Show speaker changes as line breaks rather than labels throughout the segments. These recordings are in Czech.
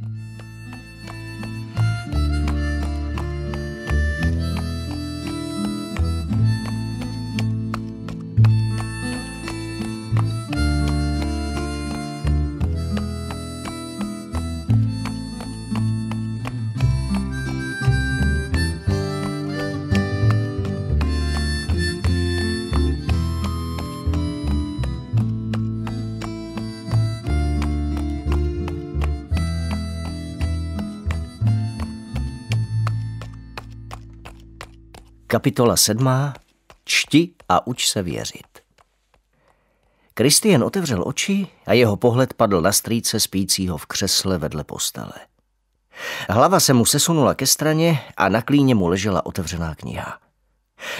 Bye. Kapitola 7. Čti a uč se věřit. Kristian otevřel oči a jeho pohled padl na strýce spícího v křesle vedle postele. Hlava se mu sesunula ke straně a na klíně mu ležela otevřená kniha.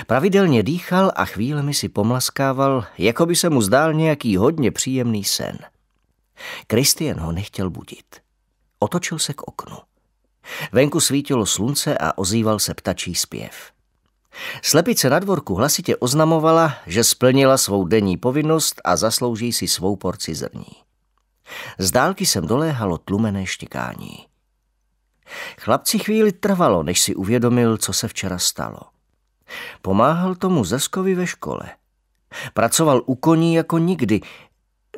Pravidelně dýchal a chvílemi si pomlaskával, jako by se mu zdál nějaký hodně příjemný sen. Kristian ho nechtěl budit. Otočil se k oknu. Venku svítilo slunce a ozýval se ptačí zpěv. Slepice na dvorku hlasitě oznamovala, že splnila svou denní povinnost a zaslouží si svou porci zrní. Z dálky sem doléhalo tlumené štikání. Chlapci chvíli trvalo, než si uvědomil, co se včera stalo. Pomáhal tomu Zeskovi ve škole. Pracoval u koní jako nikdy.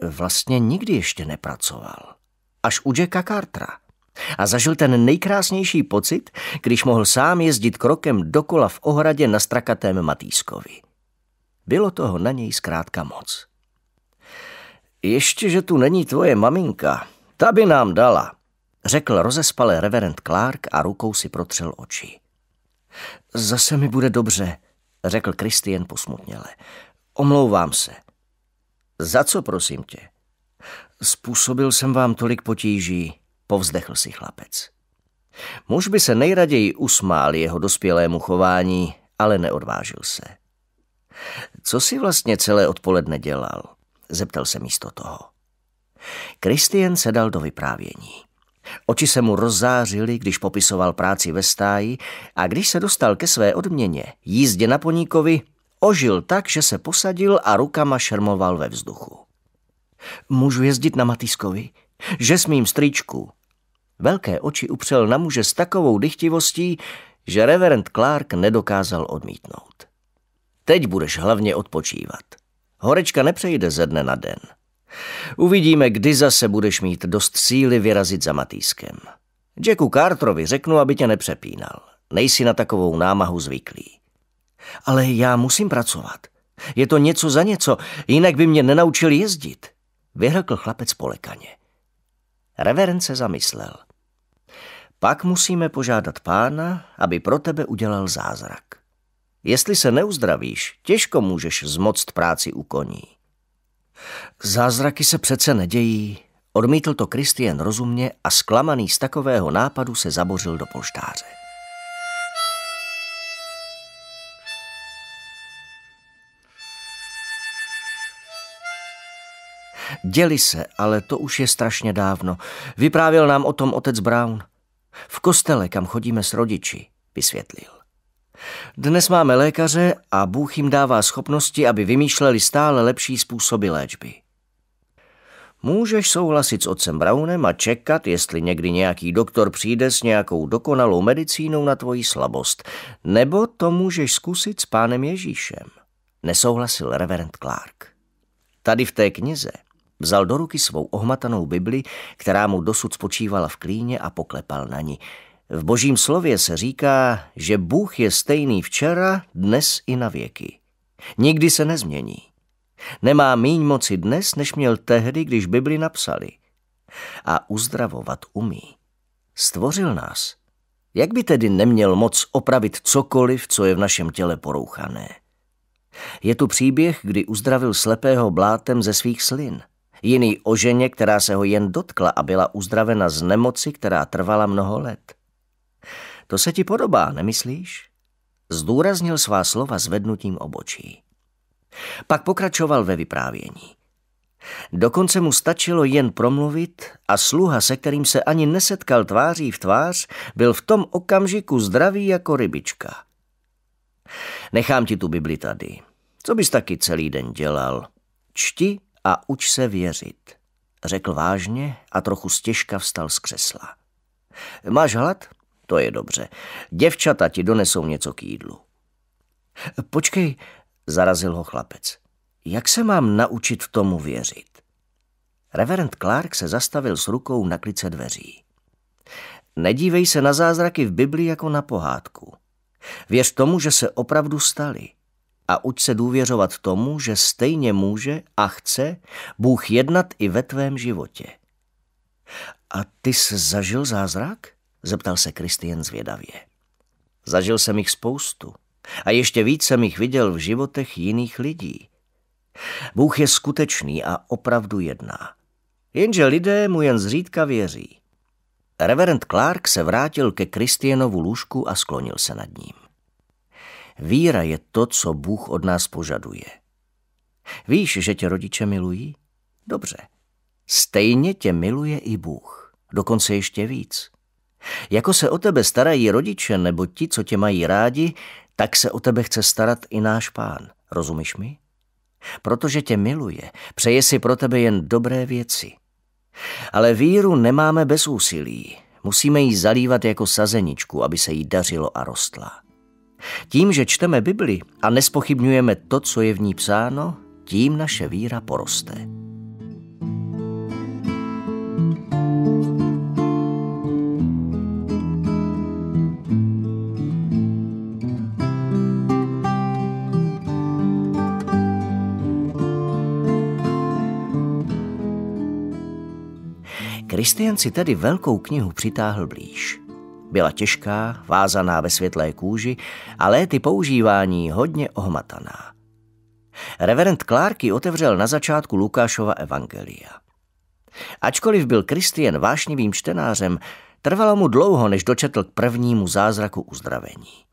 Vlastně nikdy ještě nepracoval. Až u Jacka Cartera. A zažil ten nejkrásnější pocit, když mohl sám jezdit krokem dokola v ohradě na strakatém Matýskovi. Bylo toho na něj zkrátka moc. Ještě, že tu není tvoje maminka, ta by nám dala, řekl rozespale reverend Clark a rukou si protřel oči. Zase mi bude dobře, řekl Kristian posmutněle. Omlouvám se. Za co, prosím tě? Způsobil jsem vám tolik potíží povzdechl si chlapec. Muž by se nejraději usmál jeho dospělému chování, ale neodvážil se. Co si vlastně celé odpoledne dělal? Zeptal se místo toho. Kristian se dal do vyprávění. Oči se mu rozzářily, když popisoval práci ve stáji a když se dostal ke své odměně, jízdě na poníkovi, ožil tak, že se posadil a rukama šermoval ve vzduchu. Můžu jezdit na Matiskovi? Že smím stričku, Velké oči upřel na muže s takovou dychtivostí, že reverend Clark nedokázal odmítnout. Teď budeš hlavně odpočívat. Horečka nepřejde ze dne na den. Uvidíme, kdy zase budeš mít dost síly vyrazit za Matýskem. Jacku Carterovi řeknu, aby tě nepřepínal. Nejsi na takovou námahu zvyklý. Ale já musím pracovat. Je to něco za něco, jinak by mě nenaučil jezdit. Vyhrkl chlapec polekaně. Reverend se zamyslel – pak musíme požádat pána, aby pro tebe udělal zázrak. Jestli se neuzdravíš, těžko můžeš zmoct práci u koní. Zázraky se přece nedějí, odmítl to Kristian rozumně a zklamaný z takového nápadu se zabořil do polštáře. Děli se, ale to už je strašně dávno. Vyprávěl nám o tom otec Brown. V kostele, kam chodíme s rodiči, vysvětlil. Dnes máme lékaře a Bůh jim dává schopnosti, aby vymýšleli stále lepší způsoby léčby. Můžeš souhlasit s otcem Brownem a čekat, jestli někdy nějaký doktor přijde s nějakou dokonalou medicínou na tvoji slabost, nebo to můžeš zkusit s pánem Ježíšem, nesouhlasil reverend Clark. Tady v té knize Vzal do ruky svou ohmatanou Bibli, která mu dosud spočívala v klíně a poklepal na ní. V božím slově se říká, že Bůh je stejný včera, dnes i na věky. Nikdy se nezmění. Nemá míň moci dnes, než měl tehdy, když Bibli napsali. A uzdravovat umí. Stvořil nás. Jak by tedy neměl moc opravit cokoliv, co je v našem těle porouchané? Je tu příběh, kdy uzdravil slepého blátem ze svých slin – jiný o ženě, která se ho jen dotkla a byla uzdravena z nemoci, která trvala mnoho let. To se ti podobá, nemyslíš? Zdůraznil svá slova zvednutím obočí. Pak pokračoval ve vyprávění. Dokonce mu stačilo jen promluvit a sluha, se kterým se ani nesetkal tváří v tvář, byl v tom okamžiku zdravý jako rybička. Nechám ti tu Bibli tady. Co bys taky celý den dělal? Čti a uč se věřit, řekl vážně a trochu stěžka vstal z křesla. Máš hlad? To je dobře. Děvčata ti donesou něco k jídlu. Počkej, zarazil ho chlapec. Jak se mám naučit tomu věřit? Reverend Clark se zastavil s rukou na klice dveří. Nedívej se na zázraky v Bibli jako na pohádku. Věř tomu, že se opravdu staly a uč se důvěřovat tomu, že stejně může a chce Bůh jednat i ve tvém životě. A ty jsi zažil zázrak? zeptal se Kristian zvědavě. Zažil jsem jich spoustu a ještě víc jsem jich viděl v životech jiných lidí. Bůh je skutečný a opravdu jedná. Jenže lidé mu jen zřídka věří. Reverend Clark se vrátil ke Kristianovu lůžku a sklonil se nad ním. Víra je to, co Bůh od nás požaduje. Víš, že tě rodiče milují? Dobře. Stejně tě miluje i Bůh, dokonce ještě víc. Jako se o tebe starají rodiče nebo ti, co tě mají rádi, tak se o tebe chce starat i náš pán. Rozumíš mi? Protože tě miluje, přeje si pro tebe jen dobré věci. Ale víru nemáme bez úsilí. Musíme ji zalívat jako sazeničku, aby se jí dařilo a rostla. Tím, že čteme Bibli a nespochybňujeme to, co je v ní psáno, tím naše víra poroste. Kristian si tedy velkou knihu přitáhl blíž. Byla těžká, vázaná ve světlé kůži a léty používání hodně ohmataná. Reverend Clarky otevřel na začátku Lukášova evangelia. Ačkoliv byl Kristian vášnivým čtenářem, trvalo mu dlouho, než dočetl k prvnímu zázraku uzdravení.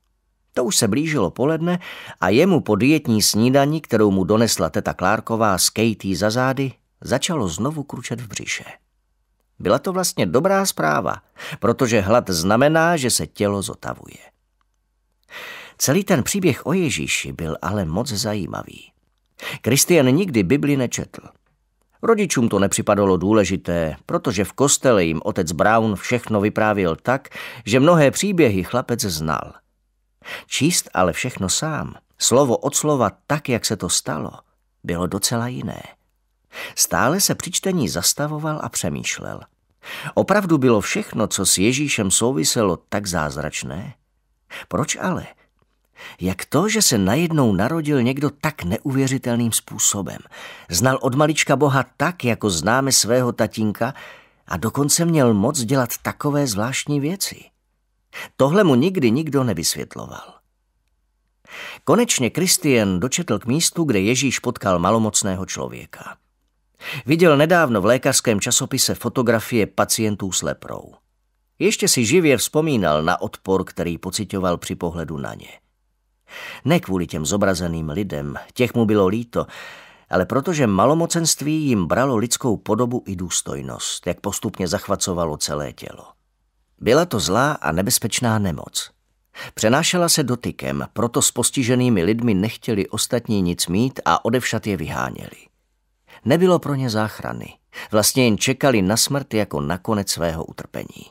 To už se blížilo poledne a jemu po dietní snídani, kterou mu donesla teta Klárková s Katie za zády, začalo znovu kručet v břiše. Byla to vlastně dobrá zpráva, protože hlad znamená, že se tělo zotavuje. Celý ten příběh o Ježíši byl ale moc zajímavý. Kristian nikdy Bibli nečetl. Rodičům to nepřipadalo důležité, protože v kostele jim otec Brown všechno vyprávěl tak, že mnohé příběhy chlapec znal. Číst ale všechno sám, slovo od slova tak, jak se to stalo, bylo docela jiné – Stále se při čtení zastavoval a přemýšlel. Opravdu bylo všechno, co s Ježíšem souviselo, tak zázračné? Proč ale? Jak to, že se najednou narodil někdo tak neuvěřitelným způsobem? Znal od malička Boha tak, jako známe svého tatínka a dokonce měl moc dělat takové zvláštní věci. Tohle mu nikdy nikdo nevysvětloval. Konečně Kristien dočetl k místu, kde Ježíš potkal malomocného člověka. Viděl nedávno v lékařském časopise fotografie pacientů s leprou. Ještě si živě vzpomínal na odpor, který pocitoval při pohledu na ně. Ne kvůli těm zobrazeným lidem, těch mu bylo líto, ale protože malomocenství jim bralo lidskou podobu i důstojnost, jak postupně zachvacovalo celé tělo. Byla to zlá a nebezpečná nemoc. Přenášela se dotykem, proto s postiženými lidmi nechtěli ostatní nic mít a odevšat je vyháněli. Nebylo pro ně záchrany. Vlastně jen čekali na smrt jako na konec svého utrpení.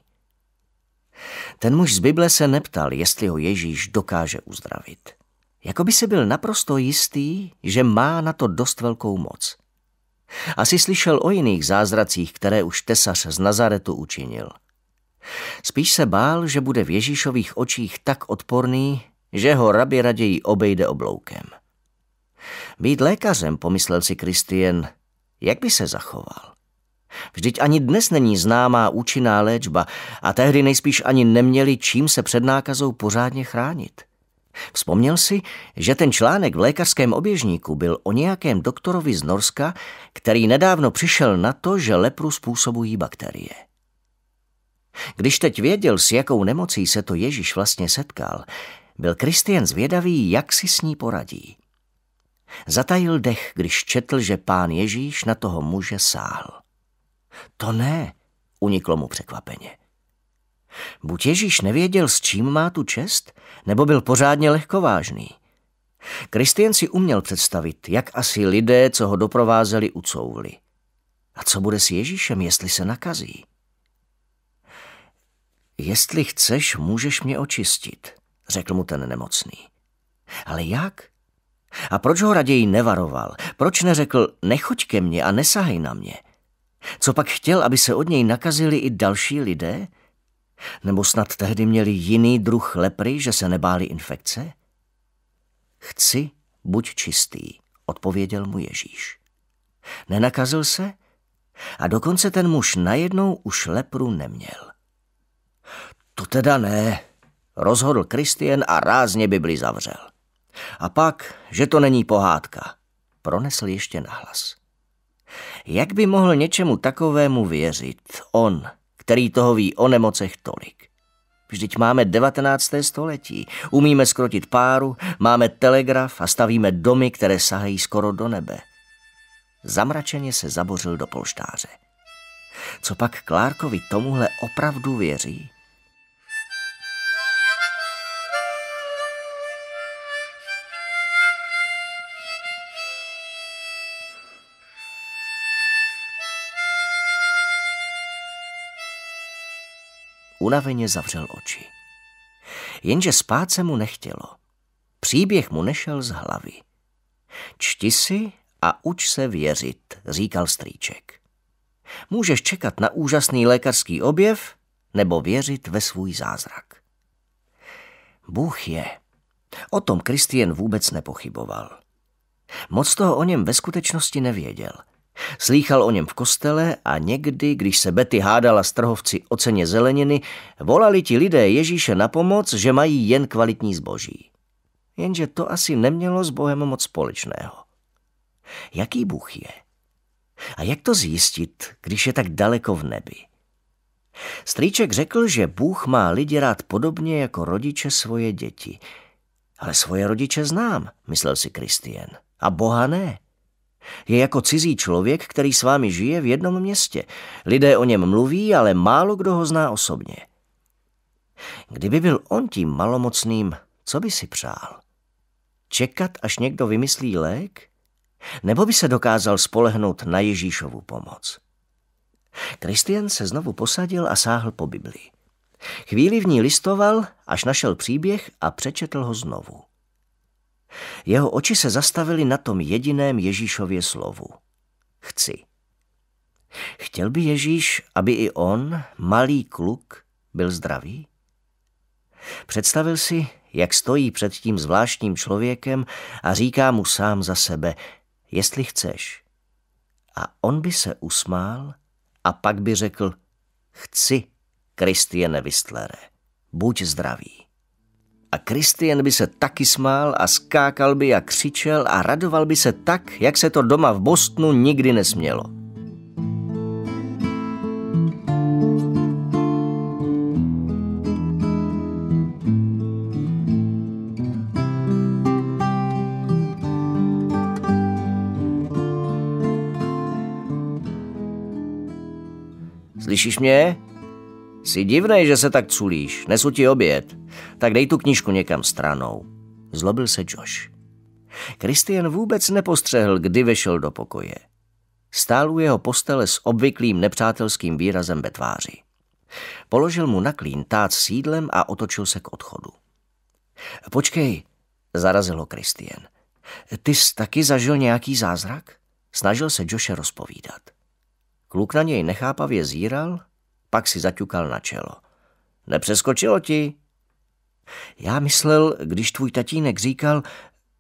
Ten muž z Bible se neptal, jestli ho Ježíš dokáže uzdravit. Jako by se byl naprosto jistý, že má na to dost velkou moc. Asi slyšel o jiných zázracích, které už tesař z Nazaretu učinil. Spíš se bál, že bude v Ježíšových očích tak odporný, že ho rabi raději obejde obloukem. Být lékařem, pomyslel si Kristien, jak by se zachoval? Vždyť ani dnes není známá účinná léčba a tehdy nejspíš ani neměli čím se před nákazou pořádně chránit. Vzpomněl si, že ten článek v lékařském oběžníku byl o nějakém doktorovi z Norska, který nedávno přišel na to, že lepru způsobují bakterie. Když teď věděl, s jakou nemocí se to Ježíš vlastně setkal, byl Kristian zvědavý, jak si s ní poradí. Zatajil dech, když četl, že pán Ježíš na toho muže sáhl. To ne, uniklo mu překvapeně. Buď Ježíš nevěděl, s čím má tu čest, nebo byl pořádně lehkovážný. Kristian si uměl představit, jak asi lidé, co ho doprovázeli, ucouvli. A co bude s Ježíšem, jestli se nakazí? Jestli chceš, můžeš mě očistit, řekl mu ten nemocný. Ale jak? A proč ho raději nevaroval? Proč neřekl, nechoď ke mně a nesahej na mě? Co pak chtěl, aby se od něj nakazili i další lidé? Nebo snad tehdy měli jiný druh lepry, že se nebáli infekce? Chci, buď čistý, odpověděl mu Ježíš. Nenakazil se a dokonce ten muž najednou už lepru neměl. To teda ne, rozhodl Kristian a rázně Bibli zavřel. A pak, že to není pohádka, pronesl ještě nahlas. Jak by mohl něčemu takovému věřit on, který toho ví o nemocech tolik? Vždyť máme 19. století, umíme skrotit páru, máme telegraf a stavíme domy, které sahají skoro do nebe. Zamračeně se zabořil do polštáře. Co pak Klárkovi tomuhle opravdu věří? unaveně zavřel oči. Jenže spát se mu nechtělo. Příběh mu nešel z hlavy. Čti si a uč se věřit, říkal strýček. Můžeš čekat na úžasný lékařský objev nebo věřit ve svůj zázrak. Bůh je. O tom Kristian vůbec nepochyboval. Moc toho o něm ve skutečnosti nevěděl – Slýchal o něm v kostele a někdy, když se Betty hádala s trhovci o ceně zeleniny, volali ti lidé Ježíše na pomoc, že mají jen kvalitní zboží. Jenže to asi nemělo s Bohem moc společného. Jaký Bůh je? A jak to zjistit, když je tak daleko v nebi? Strýček řekl, že Bůh má lidi rád podobně jako rodiče svoje děti. Ale svoje rodiče znám, myslel si Kristien. A Boha ne. Je jako cizí člověk, který s vámi žije v jednom městě. Lidé o něm mluví, ale málo kdo ho zná osobně. Kdyby byl on tím malomocným, co by si přál? Čekat, až někdo vymyslí lék? Nebo by se dokázal spolehnout na Ježíšovu pomoc? Kristian se znovu posadil a sáhl po Biblii. Chvíli v ní listoval, až našel příběh a přečetl ho znovu. Jeho oči se zastavily na tom jediném Ježíšově slovu. Chci. Chtěl by Ježíš, aby i on, malý kluk, byl zdravý? Představil si, jak stojí před tím zvláštním člověkem a říká mu sám za sebe, jestli chceš. A on by se usmál a pak by řekl, chci, Kristiene Whistlere, buď zdravý. A Kristian by se taky smál a skákal by a křičel a radoval by se tak, jak se to doma v Bostonu nikdy nesmělo. Slyšíš mě? Jsi divnej, že se tak culíš. Nesu ti oběd tak dej tu knížku někam stranou. Zlobil se Josh. Christian vůbec nepostřehl, kdy vešel do pokoje. Stál u jeho postele s obvyklým nepřátelským výrazem ve tváři. Položil mu na klín tác s sídlem a otočil se k odchodu. Počkej, zarazilo Christian. Ty jsi taky zažil nějaký zázrak? Snažil se Joše rozpovídat. Kluk na něj nechápavě zíral, pak si zaťukal na čelo. Nepřeskočilo ti? Já myslel, když tvůj tatínek říkal,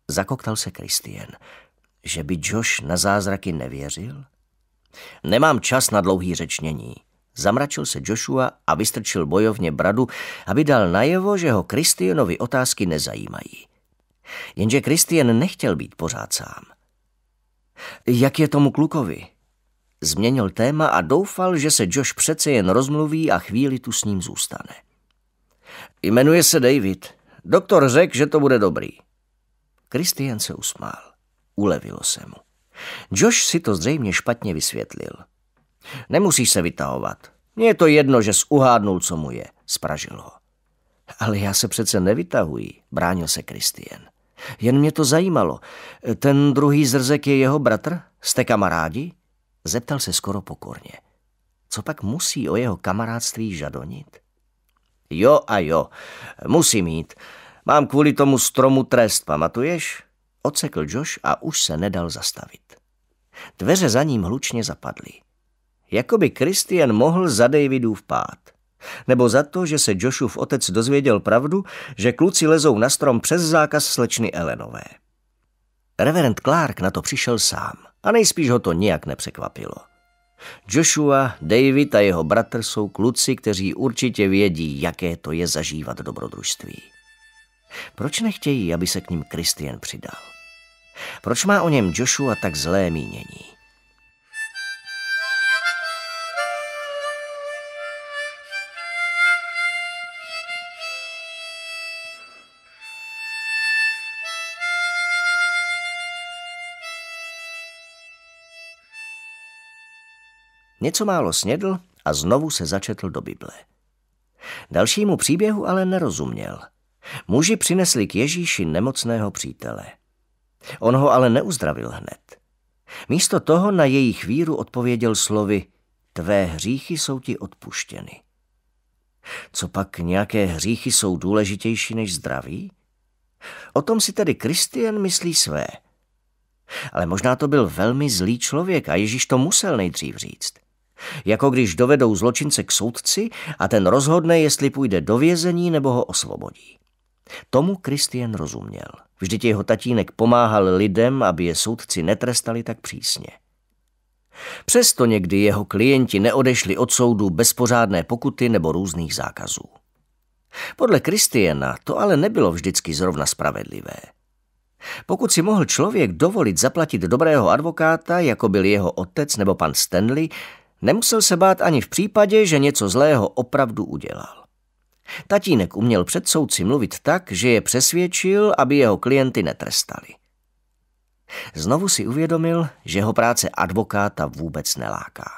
zakoktal se Kristien, že by Josh na zázraky nevěřil? Nemám čas na dlouhý řečnění. Zamračil se Joshua a vystrčil bojovně bradu, aby dal najevo, že ho Kristienovi otázky nezajímají. Jenže Kristien nechtěl být pořád sám. Jak je tomu klukovi? Změnil téma a doufal, že se Josh přece jen rozmluví a chvíli tu s ním zůstane. Jmenuje se David. Doktor řekl, že to bude dobrý. Kristian se usmál. Ulevilo se mu. Josh si to zřejmě špatně vysvětlil. Nemusíš se vytahovat. Mně je to jedno, že uhádnul, co mu je. Spražil ho. Ale já se přece nevytahuji, bránil se Kristian. Jen mě to zajímalo. Ten druhý zrzek je jeho bratr? Jste kamarádi? Zeptal se skoro pokorně. Co pak musí o jeho kamarádství žadonit? Jo a jo. Musím jít. Mám kvůli tomu stromu trest, pamatuješ? Ocekl Josh a už se nedal zastavit. Dveře za ním hlučně zapadly. Jakoby Christian mohl za Davidu vpát. Nebo za to, že se Joshův otec dozvěděl pravdu, že kluci lezou na strom přes zákaz slečny Elenové. Reverend Clark na to přišel sám a nejspíš ho to nijak nepřekvapilo. Joshua, David a jeho bratr jsou kluci, kteří určitě vědí, jaké to je zažívat dobrodružství. Proč nechtějí, aby se k ním Christian přidal? Proč má o něm Joshua tak zlé mínění? Něco málo snědl a znovu se začetl do Bible. Dalšímu příběhu ale nerozuměl. Muži přinesli k Ježíši nemocného přítele. On ho ale neuzdravil hned. Místo toho na jejich víru odpověděl slovy Tvé hříchy jsou ti odpuštěny. Co pak nějaké hříchy jsou důležitější než zdraví? O tom si tedy Kristian myslí své. Ale možná to byl velmi zlý člověk a Ježíš to musel nejdřív říct – jako když dovedou zločince k soudci a ten rozhodne, jestli půjde do vězení nebo ho osvobodí. Tomu Kristian rozuměl. Vždyť jeho tatínek pomáhal lidem, aby je soudci netrestali tak přísně. Přesto někdy jeho klienti neodešli od soudu bez pořádné pokuty nebo různých zákazů. Podle Kristiana to ale nebylo vždycky zrovna spravedlivé. Pokud si mohl člověk dovolit zaplatit dobrého advokáta, jako byl jeho otec nebo pan Stanley, Nemusel se bát ani v případě, že něco zlého opravdu udělal. Tatínek uměl před soudci mluvit tak, že je přesvědčil, aby jeho klienty netrestali. Znovu si uvědomil, že ho práce advokáta vůbec neláká.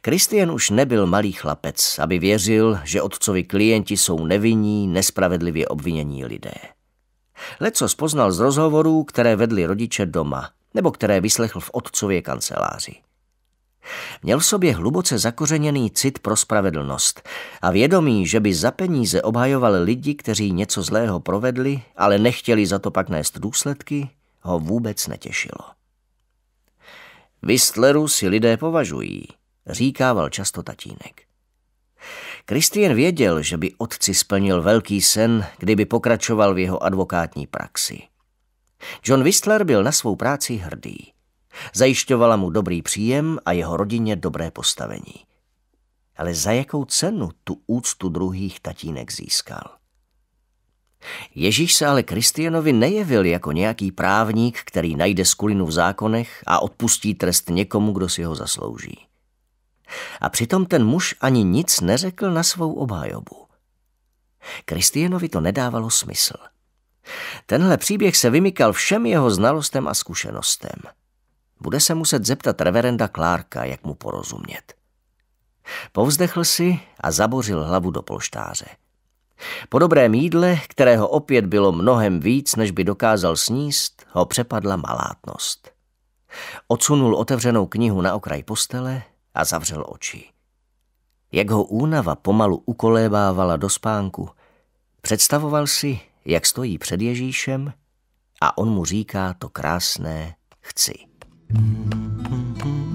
Kristian už nebyl malý chlapec, aby věřil, že otcovi klienti jsou nevinní, nespravedlivě obvinění lidé. Leco spoznal z rozhovorů, které vedli rodiče doma, nebo které vyslechl v otcově kanceláři. Měl v sobě hluboce zakořeněný cit pro spravedlnost a vědomí, že by za peníze obhajoval lidi, kteří něco zlého provedli, ale nechtěli za to pak nést důsledky, ho vůbec netěšilo. Vistleru si lidé považují, říkával často tatínek. Kristien věděl, že by otci splnil velký sen, kdyby pokračoval v jeho advokátní praxi. John Whistler byl na svou práci hrdý. Zajišťovala mu dobrý příjem a jeho rodině dobré postavení. Ale za jakou cenu tu úctu druhých tatínek získal? Ježíš se ale Kristianovi nejevil jako nějaký právník, který najde skulinu v zákonech a odpustí trest někomu, kdo si ho zaslouží. A přitom ten muž ani nic neřekl na svou obhajobu. Kristianovi to nedávalo smysl. Tenhle příběh se vymykal všem jeho znalostem a zkušenostem – bude se muset zeptat reverenda Klárka, jak mu porozumět. Povzdechl si a zabořil hlavu do polštáře. Po dobrém jídle, kterého opět bylo mnohem víc, než by dokázal sníst, ho přepadla malátnost. Odsunul otevřenou knihu na okraj postele a zavřel oči. Jak ho únava pomalu ukolébávala do spánku, představoval si, jak stojí před Ježíšem a on mu říká to krásné chci. Mm-hmm.